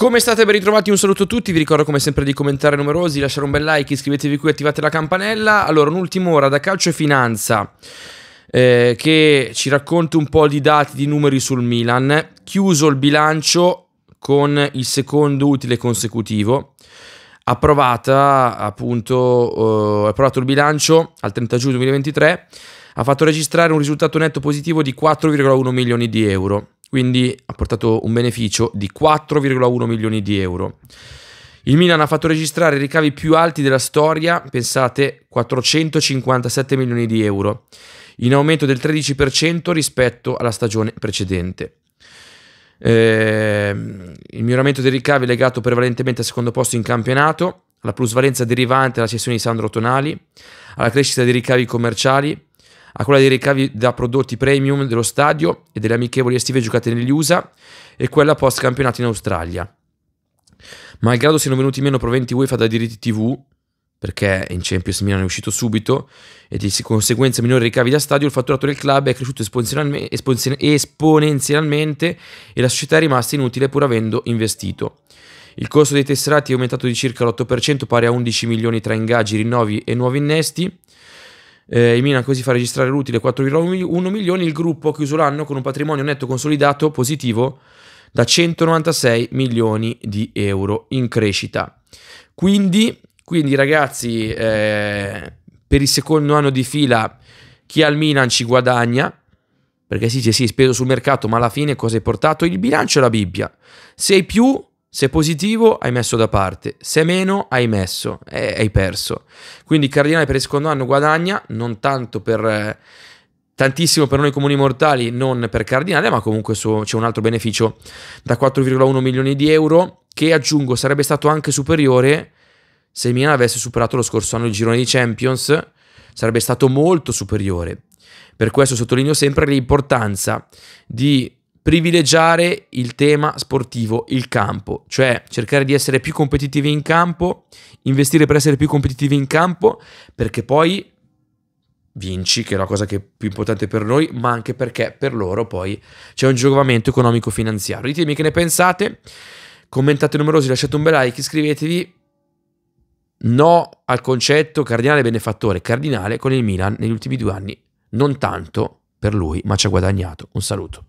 Come state? Ben ritrovati, un saluto a tutti, vi ricordo come sempre di commentare numerosi, lasciare un bel like, iscrivetevi qui, attivate la campanella. Allora, un'ultima ora da calcio e finanza eh, che ci racconta un po' di dati, di numeri sul Milan. Chiuso il bilancio con il secondo utile consecutivo, approvata appunto, eh, approvato il bilancio al 30 giugno 2023, ha fatto registrare un risultato netto positivo di 4,1 milioni di euro quindi ha portato un beneficio di 4,1 milioni di euro. Il Milan ha fatto registrare i ricavi più alti della storia, pensate 457 milioni di euro, in aumento del 13% rispetto alla stagione precedente. Eh, il miglioramento dei ricavi è legato prevalentemente al secondo posto in campionato, alla plusvalenza derivante dalla cessione di Sandro Tonali, alla crescita dei ricavi commerciali, a quella dei ricavi da prodotti premium dello stadio e delle amichevoli estive giocate negli USA e quella post campionato in Australia. Malgrado siano venuti meno proventi UEFA da diritti TV, perché in Champions Milan è uscito subito e di conseguenza minori ricavi da stadio, il fatturato del club è cresciuto esponenzialmente e la società è rimasta inutile pur avendo investito. Il costo dei tesserati è aumentato di circa l'8%, pari a 11 milioni tra ingaggi, rinnovi e nuovi innesti eh, il Milan così fa registrare l'utile 4,1 milioni, il gruppo ha chiuso l'anno con un patrimonio netto consolidato positivo da 196 milioni di euro in crescita. Quindi, quindi ragazzi, eh, per il secondo anno di fila chi al Milan ci guadagna, perché si dice sì, speso sul mercato, ma alla fine cosa hai portato? Il bilancio è la Bibbia. Sei più se positivo hai messo da parte, se meno hai messo e eh, hai perso. Quindi il Cardinale per il secondo anno guadagna, non tanto per... Eh, tantissimo per noi comuni mortali, non per Cardinale, ma comunque su, c'è un altro beneficio da 4,1 milioni di euro che aggiungo sarebbe stato anche superiore se Milan avesse superato lo scorso anno il girone di Champions, sarebbe stato molto superiore. Per questo sottolineo sempre l'importanza di privilegiare il tema sportivo, il campo, cioè cercare di essere più competitivi in campo, investire per essere più competitivi in campo, perché poi vinci, che è la cosa che è più importante per noi, ma anche perché per loro poi c'è un giovamento economico-finanziario. Ditemi che ne pensate, commentate numerosi, lasciate un bel like, iscrivetevi. No al concetto cardinale benefattore, cardinale con il Milan negli ultimi due anni, non tanto per lui, ma ci ha guadagnato. Un saluto.